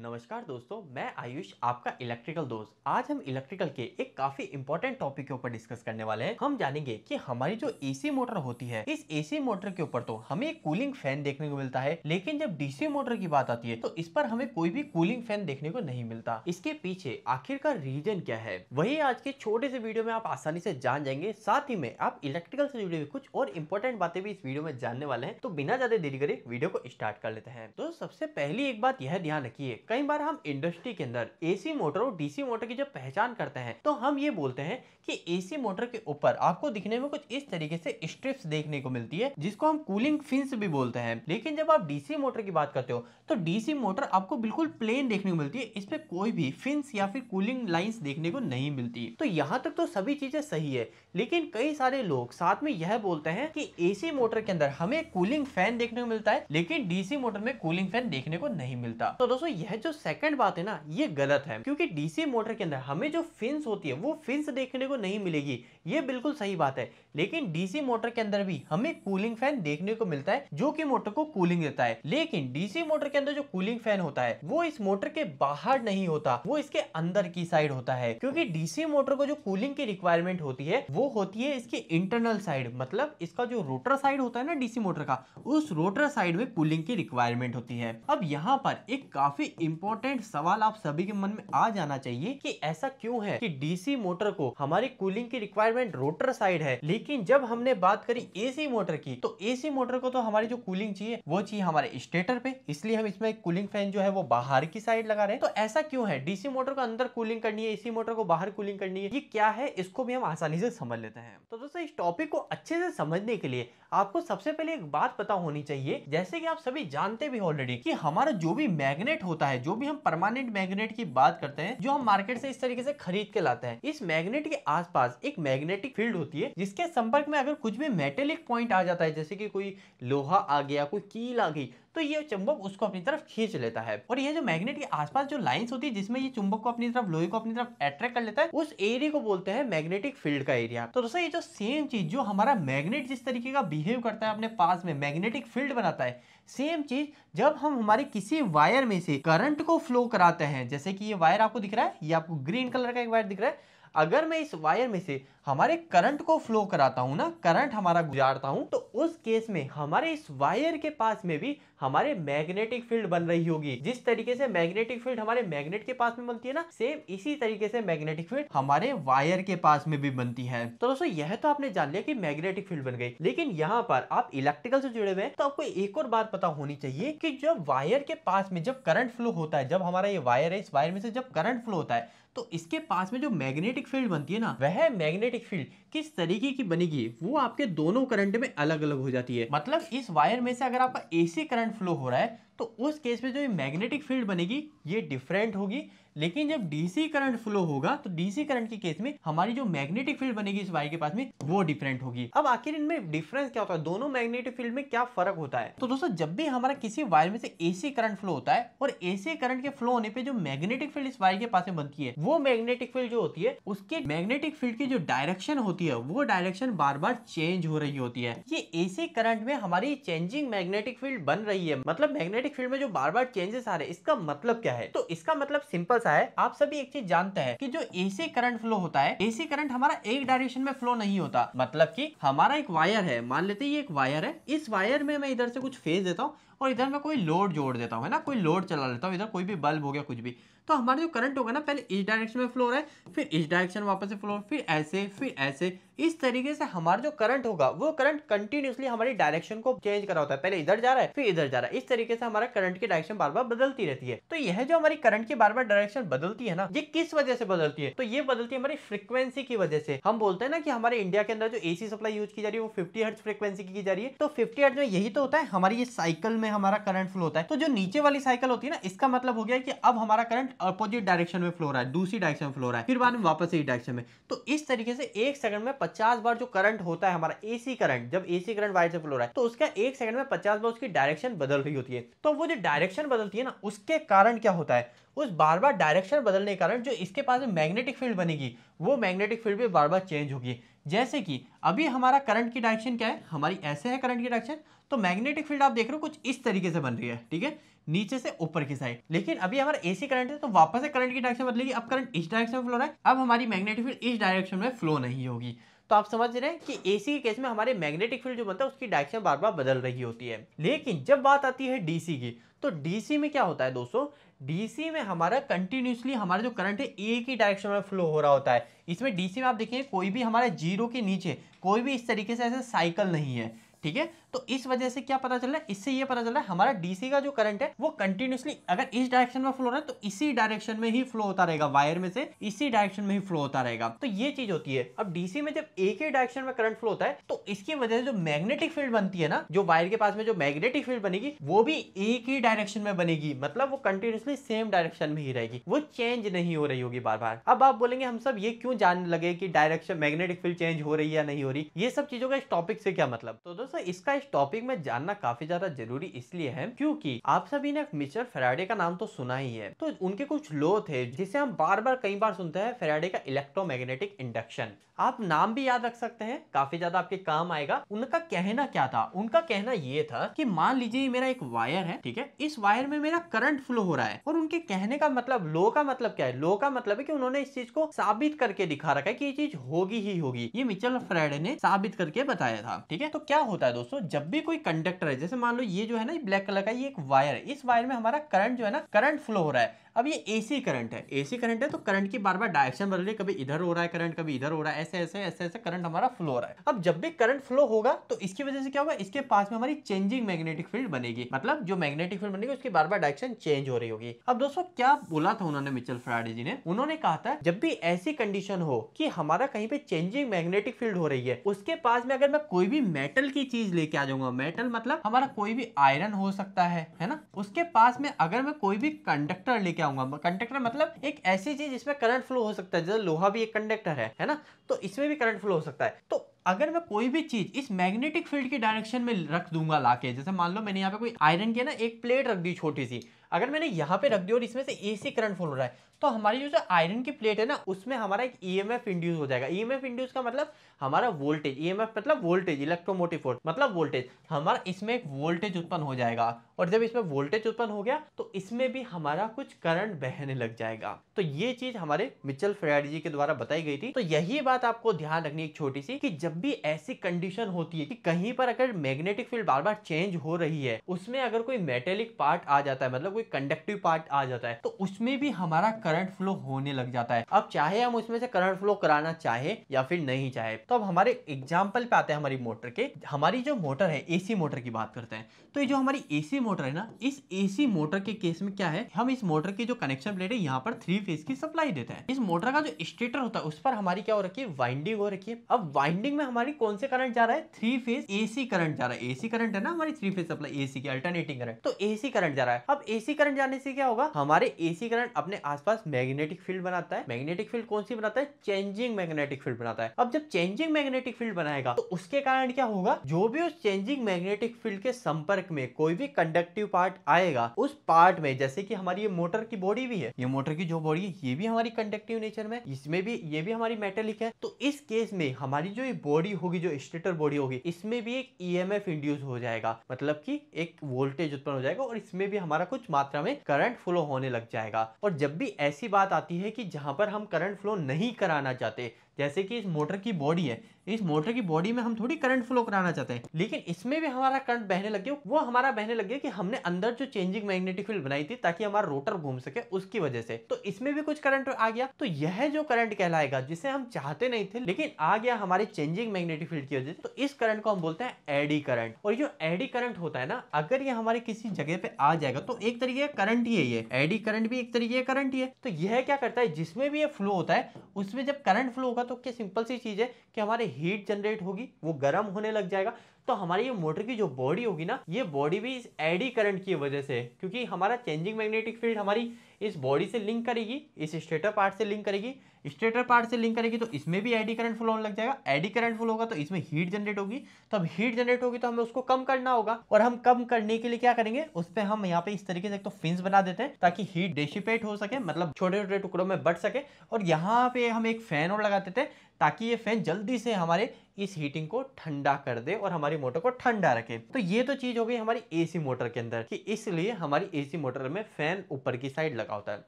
नमस्कार दोस्तों मैं आयुष आपका इलेक्ट्रिकल दोस्त आज हम इलेक्ट्रिकल के एक काफी इंपॉर्टेंट टॉपिक के ऊपर डिस्कस करने वाले हैं हम जानेंगे कि हमारी जो एसी मोटर होती है इस एसी मोटर के ऊपर तो हमें कूलिंग फैन देखने को मिलता है लेकिन जब डीसी मोटर की बात आती है तो इस पर हमें कोई भी कूलिंग फैन देखने को नहीं मिलता इसके पीछे आखिर का रीजन क्या है वही आज के छोटे से वीडियो में आप आसानी से जान जाएंगे साथ ही में आप इलेक्ट्रिकल से जुड़ी हुई कुछ और इम्पोर्टेंट बातें भी इस वीडियो में जानने वाले हैं तो बिना ज्यादा देरी करे वीडियो को स्टार्ट कर लेते हैं तो सबसे पहली एक बात यह ध्यान रखिए कई बार हम इंडस्ट्री के अंदर एसी मोटर और डीसी मोटर की जब पहचान करते हैं तो हम ये बोलते हैं कि एसी मोटर के ऊपर आपको दिखने में कुछ इस तरीके से स्ट्रिप्स देखने को मिलती है जिसको हम कूलिंग फिंस भी बोलते हैं लेकिन जब आप डीसी मोटर की बात करते हो तो डीसी मोटर आपको बिल्कुल प्लेन देखने को मिलती है इस पर कोई भी फिंस या फिर कूलिंग लाइन देखने को नहीं मिलती तो यहाँ तक तो सभी चीजें सही है लेकिन कई सारे लोग साथ में यह बोलते हैं कि एसी मोटर के अंदर हमें कूलिंग फैन देखने को मिलता है लेकिन डीसी मोटर में कूलिंग फैन देखने को नहीं मिलता तो दोस्तों यह है जो सेकंड बात है ना ये गलत है क्योंकि डीसी मोटर के अंदर हमें जो फिंस होती है वो फिंस देखने को नहीं मिलेगी ये बिल्कुल सही बात है लेकिन डीसी मोटर के अंदर भी हमें कूलिंग फैन देखने को मिलता है जो कि मोटर को कूलिंग देता है लेकिन डीसी मोटर के अंदर जो कूलिंग फैन होता है वो इस मोटर के बाहर नहीं होता वो इसके अंदर की साइड होता है क्योंकि डीसी मोटर को जो कूलिंग की रिक्वायरमेंट होती है वो होती है इसकी इंटरनल साइड मतलब इसका जो रोटर साइड होता है ना डीसी मोटर का उस रोटर साइड में कूलिंग की रिक्वायरमेंट होती है अब यहाँ पर एक काफी इंपॉर्टेंट सवाल आप सभी के मन में आ जाना चाहिए कि ऐसा क्यों है कि डीसी मोटर को हमारी कूलिंग की रिक्वायरमेंट रिक्वायरमेंट रोटर साइड है लेकिन जब हमने बात करी एसी मोटर की तो एसी मोटर को तो हमारी जो कूलिंग चाहिए वो चाहिए हमारे स्टेटर पे इसलिए हम इसमें कूलिंग फैन जो है वो बाहर की साइड लगा रहे हैं तो ऐसा क्यों है डीसी मोटर को अंदर कूलिंग करनी है एसी मोटर को बाहर कूलिंग करनी है ये क्या है इसको भी हम आसानी से समझ लेते हैं तो दोस्तों इस टॉपिक को अच्छे से समझने के लिए आपको सबसे पहले एक बात पता होनी चाहिए जैसे कि आप सभी जानते भी ऑलरेडी कि हमारा जो भी मैग्नेट होता है जो भी हम परमानेंट मैग्नेट की बात करते हैं जो हम मार्केट से इस तरीके से खरीद के लाते हैं इस मैग्नेट के आसपास एक मैग्नेट मैग्नेटिक फील्ड होती है जिसके संपर्क में अगर कुछ भी मेटेलिक पॉइंट आ जाता है जैसे कि कोई लोहा आ गया कोई कील आ गई तो ये चुंबक उसको अपनी तरफ खींच लेता है और ये जो मैग्नेट के आसपास जो लाइंस होती है जिसमें ये चुंबक को अपनी तरफ लोहे को अपनी तरफ अट्रैक्ट कर लेता है उस एरिया को बोलते हैं मैग्नेटिक फील्ड का एरिया तो दोस्तों ये जो सेम चीज जो हमारा मैग्नेट जिस तरीके का बिहेव करता है अपने पास में मैग्नेटिक फील्ड बनाता है सेम चीज जब हम हमारे किसी वायर में से करंट को फ्लो कराते हैं जैसे कि ये वायर आपको दिख रहा है ये आपको ग्रीन कलर का एक वायर दिख रहा है अगर मैं इस वायर में से हमारे करंट को फ्लो कराता हूँ ना करंट हमारा गुजारता हूँ तो उस केस में हमारे इस वायर के पास में भी हमारे मैग्नेटिक फील्ड बन रही होगी जिस तरीके से मैग्नेटिक फील्ड हमारे मैग्नेट के पास में बनती है ना सेम इसी तरीके से मैग्नेटिक फील्ड हमारे वायर के पास में भी बनती है तो दोस्तों यह तो आपने जान लिया कि मैग्नेटिक फील्ड बन गई लेकिन यहाँ पर आप इलेक्ट्रिकल से जुड़े हुए हैं तो आपको एक और बात पता होनी चाहिए कि जब वायर के पास में जब करंट फ्लो होता है जब हमारा ये वायर है इस वायर में से जब करंट फ्लो होता है तो इसके पास में जो मैग्नेटिक फील्ड बनती है ना वह मैग्नेटिक फील्ड किस तरीके की बनेगी वो आपके दोनों करंट में अलग अलग हो जाती है मतलब इस वायर में से अगर आपका एसी करंट करंट फ्लो हो रहा है तो उस केस में जो ये मैग्नेटिक फील्ड बनेगी ये डिफरेंट होगी लेकिन जब डीसी करंट फ्लो होगा तो डीसी करंट के केस में हमारी जो मैग्नेटिक फील्ड बनेगी इस वायर के पास में वो डिफरेंट होगी अब आखिर इनमें डिफरेंस क्या होता है दोनों मैग्नेटिक फील्ड में क्या फर्क होता है तो दोस्तों जब भी हमारा किसी वायर में से एसी करंट फ्लो होता है और एसी करंट के फ्लो होने पर जो मैग्नेटिक फील्ड इस वायर के पास में बनती है वो मैग्नेटिक फील्ड जो होती है उसके मैग्नेटिक फील्ड की जो डायरेक्शन होती है वो डायरेक्शन बार बार चेंज हो रही होती है ये एसी करंट में हमारी चेंजिंग मैग्नेटिक फील्ड बन रही है मतलब मैग्नेटिक फील्ड में जो बार बार चेंजेस आ रहे हैं इसका मतलब क्या है तो इसका मतलब सिंपल सा सा है आप सभी एक चीज जानते हैं कि जो एसी करंट फ्लो होता है एसी करंट हमारा एक डायरेक्शन में फ्लो नहीं होता मतलब कि हमारा एक वायर है मान लेते ये एक वायर है इस वायर में मैं इधर से कुछ फेज देता हूँ और इधर मैं कोई लोड जोड़ देता हूँ है ना कोई लोड चला लेता हूँ इधर कोई भी बल्ब हो गया कुछ भी तो हमारा जो करंट होगा ना पहले इस डायरेक्शन में फ्लो रहा है फिर इस डायरेक्शन वापस से फ्लो फिर ऐसे फिर ऐसे इस तरीके से हमारा जो करंट होगा वो करंट कंटिन्यूसली हमारी डायरेक्शन को चेंज करा होता है पहले इधर जा रहा है फिर इधर जा रहा है इस तरीके से हमारा करंट की डायरेक्शन बार बार बदलती रहती है तो यह जो हमारी करंट की बार बार डायरेक्शन बदलती है ना ये किस वजह से बदलती है तो ये बदलती है हमारी फ्रिक्वेंसी की वजह से हम बोलते हैं ना कि हमारे इंडिया के अंदर जो एसी सप्लाई यूज की जा रही है वो फिफ्टी हर्ट फ्रीक्वेंसी की, जा रही है तो फिफ्टी हर्ट में यही तो होता है हमारी साइकिल में हमारा करंट फ्लो होता है तो जो नीचे वाली साइकिल होती है ना इसका मतलब हो गया कि अब हमारा करंट अपोजिट डायरेक्शन में फ्लो रहा है दूसरी डायरेक्शन में फ्लो रहा है फिर बाद में वापस डायरेक्शन में तो इस तरीके से एक सेकंड में 50 बार जो करंट होता है हमारा एसी करंट जब एसी करंट वायर से फ्लो रहा है तो उसका एक सेकंड में 50 बार उसकी डायरेक्शन बदल रही होती है तो वो जो डायरेक्शन बदलती है ना उसके कारण क्या होता है उस बार बार डायरेक्शन बदलने के कारण जो इसके पास मैग्नेटिक फील्ड बनेगी वो मैग्नेटिक फील्ड भी बार बार चेंज होगी जैसे कि अभी हमारा करंट की डायरेक्शन क्या है हमारी ऐसे है करंट की डायरेक्शन तो मैग्नेटिक फील्ड आप देख रहे हो कुछ इस तरीके से बन रही है ठीक है नीचे से ऊपर की साइड लेकिन अभी हमारा एसी करंट है तो वापस से करंट की डायरेक्शन बदलेगी अब करंट इस डायरेक्शन में फ्लो रहा है अब हमारी मैग्नेटिक फील्ड इस डायरेक्शन में फ्लो नहीं होगी तो आप समझ रहे हैं कि एसी के केस में हमारे मैग्नेटिक फील्ड जो बनता है उसकी डायरेक्शन बार बार बदल रही होती है लेकिन जब बात आती है डीसी की तो डीसी में क्या होता है दोस्तों डीसी में हमारा कंटिन्यूसली हमारा जो करंट है एक ही डायरेक्शन में फ्लो हो रहा होता है इसमें डीसी में आप देखिए कोई भी हमारे जीरो के नीचे कोई भी इस तरीके से ऐसा साइकिल नहीं है ठीक है तो इस वजह से क्या पता चल रहा है इससे ये पता चल रहा है हमारा डीसी का जो करंट है वो कंटिन्यूसली अगर इस डायरेक्शन में फ्लो रहा है तो इसी डायरेक्शन में ही फ्लो होता रहेगा वायर में से इसी डायरेक्शन में ही फ्लो होता रहेगा तो ये चीज होती है अब डीसी में जब एक ही डायरेक्शन में करंट फ्लो होता है तो इसकी वजह से जो मैग्नेटिक फील्ड बनती है ना जो वायर के पास में जो मैग्नेटिक फील्ड बनेगी वो भी एक ही डायरेक्शन में बनेगी मतलब वो कंटिन्यूसली सेम डायरेक्शन में ही रहेगी वो चेंज नहीं हो रही होगी बार बार अब आप बोलेंगे हम सब ये क्यों जानने लगे कि डायरेक्शन मैग्नेटिक फील्ड चेंज हो रही है या नहीं हो रही ये सब चीजों का इस टॉपिक से क्या मतलब तो दोस्तों इसका इस टॉपिक में जानना काफी ज्यादा जरूरी इसलिए है क्योंकि आप सभी ने मिस्टर फेराडे का नाम तो सुना ही है तो उनके कुछ लो थे जिसे हम बार बार कई बार सुनते हैं फेराडे का इलेक्ट्रोमैग्नेटिक इंडक्शन आप नाम भी याद रख सकते हैं काफी ज्यादा आपके काम आएगा उनका कहना क्या था उनका कहना ये था कि मान लीजिए मेरा एक वायर है ठीक है इस वायर में मेरा करंट फ्लो हो रहा है और उनके कहने का मतलब लो का मतलब क्या है लो का मतलब है कि उन्होंने इस चीज को साबित करके दिखा रखा है कि ये चीज होगी ही होगी ये मिचल फ्रेड ने साबित करके बताया था ठीक है तो क्या होता है दोस्तों जब भी कोई कंडक्टर है जैसे मान लो ये जो है ना ये ब्लैक कलर का ये एक वायर है इस वायर में हमारा करंट जो है ना करंट फ्लो हो रहा है अब ये एसी करंट है एसी करंट है तो करंट की बार बार डायरेक्शन बदल रही है कभी इधर हो रहा है करंट कभी इधर हो रहा है ऐसे ऐसे ऐसे ऐसे करंट हमारा फ्लो हो रहा है अब जब भी करंट फ्लो होगा तो इसकी वजह से क्या होगा इसके पास में हमारी चेंजिंग मैग्नेटिक फील्ड बनेगी मतलब जो मैग्नेटिक फील्ड बनेगी उसकी बार बार डायरेक्शन चेंज हो रही होगी अब दोस्तों क्या बोला था उन्होंने मिचल फ्राडे जी ने उन्होंने कहा था जब भी ऐसी कंडीशन हो कि हमारा कहीं पे चेंजिंग मैग्नेटिक फील्ड हो रही है उसके पास में अगर मैं कोई भी मेटल की चीज लेके क्या जाऊंगा मेटल मतलब हमारा कोई भी आयरन हो सकता है है ना उसके पास में अगर मैं कोई भी कंडक्टर लेके आऊंगा कंडक्टर मतलब एक ऐसी चीज जिसमें करंट फ्लो हो सकता है जैसे लोहा भी एक कंडक्टर है है ना तो इसमें भी करंट फ्लो हो सकता है तो अगर मैं कोई भी चीज इस मैग्नेटिक फील्ड की डायरेक्शन में रख दूंगा लाके जैसे मान लो मैंने यहाँ पे कोई आयरन की ना एक प्लेट रख दी छोटी सी अगर मैंने यहाँ पे रख दिया और इसमें से एसी करंट फ्लो हो रहा है तो हमारी जो जो आयरन की प्लेट है ना उसमें हमारा एक ईएमएफ इंड्यूस हो जाएगा ईएमएफ इंड्यूस का मतलब हमारा वोल्टेज ईएमएफ मतलब वोल्टेज इलेक्ट्रोमोटिव फोर्स मतलब वोल्टेज हमारा इसमें एक वोल्टेज उत्पन्न हो जाएगा और जब इसमें वोल्टेज उत्पन्न हो गया तो इसमें भी हमारा कुछ करंट बहने लग जाएगा तो ये चीज हमारे मिचल फ्रेडी जी के द्वारा बताई गई थी तो यही बात आपको ध्यान रखनी एक छोटी सी कि जब भी ऐसी कंडीशन होती है कि कहीं पर अगर मैग्नेटिक फील्ड बार बार चेंज हो रही है उसमें अगर कोई मेटेलिक पार्ट आ जाता है मतलब कोई कंडक्टिव पार्ट आ जाता है तो उसमें भी हमारा करंट फ्लो होने लग जाता है अब चाहे हम उसमें से करंट फ्लो कराना चाहे या फिर नहीं चाहे तो अब हमारे एग्जाम्पल पे आते हैं हमारी मोटर के हमारी जो मोटर है एसी मोटर की बात करते हैं तो ये जो हमारी एसी मोटर है ना इस एसी मोटर के केस में क्या है हम इस मोटर की जो कनेक्शन प्लेट है यहाँ पर थ्री फेज की सप्लाई देते हैं इस मोटर का जो स्टेटर होता है उस पर हमारी क्या हो रखी है वाइंडिंग हो रखी है अब वाइंडिंग में हमारी कौन से करंट जा रहा है थ्री फेज एसी करंट जा रहा है एसी करंट है ना हमारी थ्री फेज सप्लाई एसी की अल्टरनेटिंग करंट तो एसी करंट जा रहा है अब एसी एसी करंट जाने से क्या होगा हमारे एसी करंट अपने आसपास मैग्नेटिक फील्ड बनाता है मैग्नेटिक फील्ड कौन सी बनाता है चेंजिंग मैग्नेटिक फील्ड बनाता है अब जब चेंजिंग मैग्नेटिक फील्ड बनाएगा तो उसके कारण क्या होगा जो भी उस चेंजिंग मैग्नेटिक फील्ड के संपर्क में कोई भी कंडक्टिव पार्ट आएगा उस पार्ट में जैसे की हमारी ये मोटर की बॉडी भी है ये मोटर की जो बॉडी है ये भी हमारी कंडक्टिव नेचर में इसमें भी ये भी हमारी मेटेलिक है तो इस केस में हमारी जो बॉडी होगी जो स्टेटर बॉडी होगी इसमें भी एक ई e इंड्यूस हो जाएगा मतलब की एक वोल्टेज उत्पन्न हो जाएगा और इसमें भी हमारा कुछ मात्रा में करंट फ्लो होने लग जाएगा और जब भी ऐसी बात आती है कि जहां पर हम करंट फ्लो नहीं कराना चाहते जैसे कि इस मोटर की बॉडी है इस मोटर की बॉडी में हम थोड़ी करंट फ्लो कराना चाहते हैं लेकिन इसमें भी हमारा करंट बहने लगे वो हमारा बहने लग गया कि हमने अंदर जो चेंजिंग मैग्नेटिक फील्ड बनाई थी ताकि हमारा रोटर घूम सके उसकी वजह से तो इसमें भी कुछ करंट आ गया तो यह जो करंट कहलाएगा जिसे हम चाहते नहीं थे लेकिन आ गया हमारे चेंजिंग मैग्नेटिक फील्ड की वजह से तो इस करंट को हम बोलते हैं एडी करंट और जो एडी करंट होता है ना अगर ये हमारे किसी जगह पे आ जाएगा तो एक तरीके का करंट ही है ये एडी करंट भी एक तरीके का करंट ही है तो यह क्या करता है जिसमें भी ये फ्लो होता है उसमें जब करंट फ्लो होगा तो क्या सिंपल सी चीज है कि हमारे हीट जनरेट होगी वो गर्म होने लग जाएगा तो हमारी ये मोटर की जो बॉडी होगी ना ये बॉडी भी इस एडी करंट की वजह से क्योंकि हमारा चेंजिंग मैग्नेटिक फील्ड हमारी इस बॉडी से लिंक करेगी इस स्टेटर पार्ट से लिंक करेगी स्टेटर पार्ट से लिंक करेगी तो इसमें भी एडी करंट फ्लो होने लग जाएगा एडी करंट फ्लो होगा तो इसमें हीट जनरेट होगी तो अब हीट जनरेट होगी तो हमें उसको कम करना होगा और हम कम करने के लिए क्या करेंगे उस पर हम यहाँ पे इस तरीके से एक तो फिंस बना देते हैं ताकि हीट डेसिपेट हो सके मतलब छोटे छोटे टुकड़ों में बढ़ सके और यहाँ पे हम एक फैन और लगा देते हैं ताकि ये फैन जल्दी से हमारे इस हीटिंग को ठंडा कर दे और हमारी मोटर को ठंडा रखे तो ये तो चीज हो गई हमारी एसी मोटर के अंदर कि इसलिए हमारी एसी मोटर में फैन ऊपर की साइड लगा लगा होता है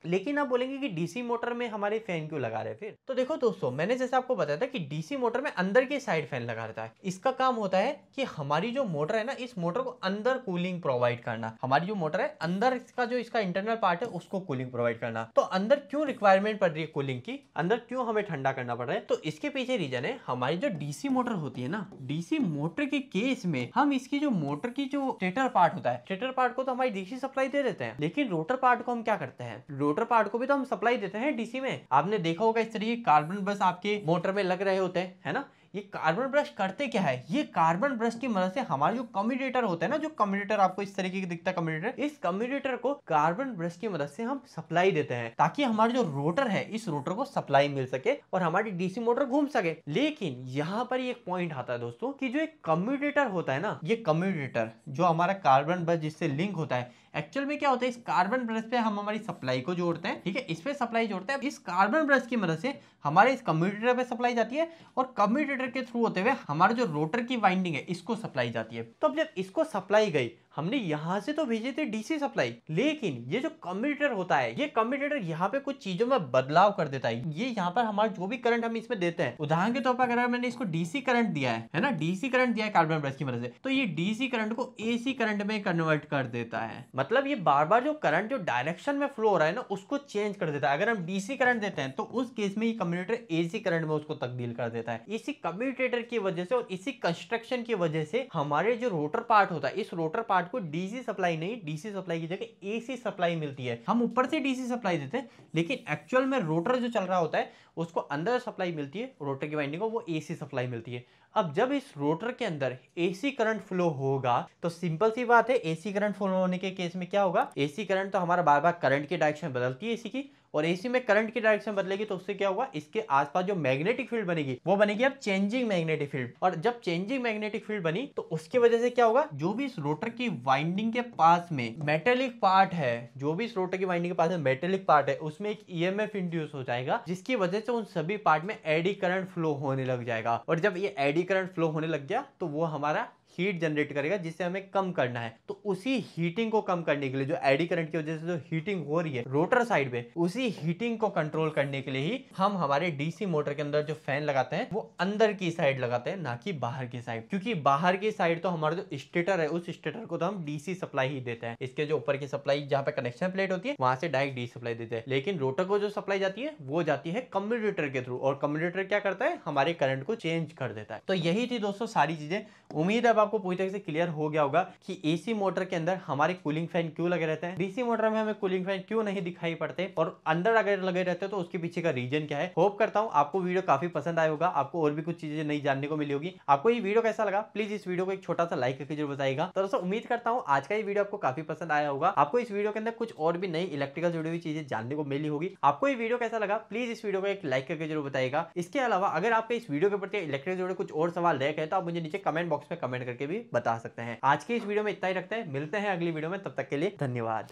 लेकिन आप बोलेंगे कि डीसी मोटर में हमारे फैन क्यों लगा रहे फिर तो देखो दोस्तों मैंने जैसे आपको बताया था कि डीसी मोटर में अंदर के साइड फैन लगा रहता है इसका काम होता है कि हमारी जो मोटर है ना इस मोटर को अंदर कूलिंग प्रोवाइड करना हमारी जो मोटर है अंदर इसका जो इसका इंटरनल पार्ट है उसको कूलिंग प्रोवाइड करना तो अंदर क्यों रिक्वायरमेंट पड़ रही है कूलिंग की अंदर क्यों हमें ठंडा करना पड़ रहा है तो इसके पीछे रीजन है हमारी जो डीसी मोटर होती है ना डीसी मोटर के केस में हम इसकी जो मोटर की जो स्टेटर पार्ट होता है स्टेटर पार्ट को तो हमारी डीसी सप्लाई दे देते हैं लेकिन रोटर पार्ट को हम क्या करते हैं हैं रोटर पार्ट को भी तो हम सप्लाई देते हैं डीसी में आपने देखा होगा इस तरीके कार्बन बस आपके मोटर में लग रहे होते हैं है ना ये कार्बन ब्रश करते क्या है ये कार्बन ब्रश की मदद से हमारे जो कम्यूटेटर होता है ना जो कम्यूटेटर आपको इस तरीके की दिखता है इस कम्यूटेटर को कार्बन ब्रश की मदद से हम सप्लाई देते हैं ताकि हमारे जो रोटर है इस रोटर को सप्लाई मिल सके और हमारी डीसी मोटर घूम सके लेकिन यहाँ पर एक पॉइंट आता है दोस्तों की जो एक कम्यूटेटर होता है ना ये कम्यूटेटर जो हमारा कार्बन ब्रश जिससे लिंक होता है एक्चुअल में क्या होता है इस कार्बन ब्रश पे हम हमारी सप्लाई को जोड़ते हैं ठीक है इस पे सप्लाई जोड़ते हैं इस कार्बन ब्रश की मदद से हमारे इस कम्यूटेटर पे सप्लाई जाती है और कम्यूटेटर जनरेटर के थ्रू होते हुए हमारे जो रोटर की वाइंडिंग है इसको सप्लाई जाती है तो अब जब इसको सप्लाई गई हमने यहाँ से तो भेजे थे डीसी सप्लाई लेकिन ये जो कम्यूटेटर होता है ये कम्यूटेटर यहाँ पे कुछ चीजों में बदलाव कर देता है ये यहाँ पर हमारा जो भी करंट हम इसमें देते हैं उदाहरण के तौर पर अगर मैंने इसको डीसी करंट दिया है है ना डीसी करंट दिया है कार्बन ब्रश की मदद से तो ये डीसी करंट को एसी करंट में कन्वर्ट कर देता है मतलब ये बार बार जो करंट जो डायरेक्शन में फ्लो हो रहा है ना उसको चेंज कर देता है अगर हम डीसी करंट देते हैं तो उस केस में ये कम्यूटेटर एसी करंट में उसको तब्दील कर देता है इसी कम्यूटेटर की वजह से और इसी कंस्ट्रक्शन की वजह से हमारे जो रोटर पार्ट होता है इस रोटर पार्ट पार्ट को डीसी सप्लाई नहीं डीसी सप्लाई की जगह एसी सप्लाई मिलती है हम ऊपर से डीसी सप्लाई देते हैं लेकिन एक्चुअल में रोटर जो चल रहा होता है उसको अंदर सप्लाई मिलती है रोटर की वाइंडिंग को वो एसी सप्लाई मिलती है अब जब इस रोटर के अंदर एसी करंट फ्लो होगा तो सिंपल सी बात है एसी करंट फ्लो होने के केस में क्या होगा एसी करंट तो हमारा बार बार करंट की डायरेक्शन बदलती है एसी की और एसी में करंट की डायरेक्शन बदलेगी तो उससे क्या होगा इसके आसपास जो मैग्नेटिक फील्ड बनेगी वो बनेगी अब चेंजिंग मैग्नेटिक फील्ड और जब चेंजिंग मैग्नेटिक फील्ड बनी तो उसकी वजह से क्या होगा जो भी इस रोटर की वाइंडिंग के पास में मेटेलिक पार्ट है जो भी इस रोटर की वाइंडिंग के पास में मेटेलिक पार्ट है उसमें एक ई इंड्यूस हो जाएगा जिसकी वजह से उन सभी पार्ट में एडी करंट फ्लो होने लग जाएगा और जब ये एडी करंट फ्लो होने लग गया तो वो हमारा हीट जनरेट करेगा जिसे हमें कम करना है तो उसी हीटिंग को कम करने के लिए जो एडी करंट की वजह से जो हीटिंग हो रही है रोटर साइड में उसी हीटिंग को कंट्रोल करने के लिए ही हम हमारे डीसी मोटर के अंदर जो फैन लगाते हैं वो अंदर की साइड लगाते हैं ना कि बाहर की साइड क्योंकि बाहर की साइड तो हमारा जो स्टेटर है उस स्टेटर को तो हम डीसी सप्लाई ही देते हैं इसके जो ऊपर की सप्लाई जहाँ पे कनेक्शन प्लेट होती है वहां से डायरेक्ट डी सप्लाई देते हैं लेकिन रोटर को जो सप्लाई जाती है वो जाती है कम्यूटेटर के थ्रू और कम्यूटेटर क्या करता है हमारे करंट को चेंज कर देता है तो यही थी दोस्तों सारी चीजें उम्मीद है आपको पूरी तरीके से क्लियर हो गया होगा कि एसी मोटर के अंदर हमारे कूलिंग फैन क्यों लगे रहते हैं डीसी मोटर में हमें कूलिंग फैन क्यों नहीं दिखाई पड़ते और अंदर अगर लगे रहते हैं तो उसके पीछे का रीजन क्या है होप करता हूँ आपको वीडियो काफी पसंद आया होगा आपको और भी कुछ चीजें नहीं जानने को मिली होगी आपको ये वीडियो कैसा लगा प्लीज इस वीडियो को एक छोटा सा लाइक करके जरूर बताएगा तो दोस्तों उम्मीद करता हूँ आज का ये वीडियो आपको काफी पसंद आया होगा आपको इस वीडियो के अंदर कुछ और भी नई इलेक्ट्रिकल जुड़ी हुई चीजें जानने को मिली होगी आपको ये वीडियो कैसा लगा प्लीज इस वीडियो को एक लाइक करके जरूर बताएगा इसके अलावा अगर आपके इस वीडियो के प्रति इलेक्ट्रिक जुड़े कुछ और सवाल रह गए तो आप मुझे नीचे कमेंट बॉक्स में कमेंट करके करके भी बता सकते हैं आज के इस वीडियो में इतना ही रखते हैं मिलते हैं अगली वीडियो में तब तक के लिए धन्यवाद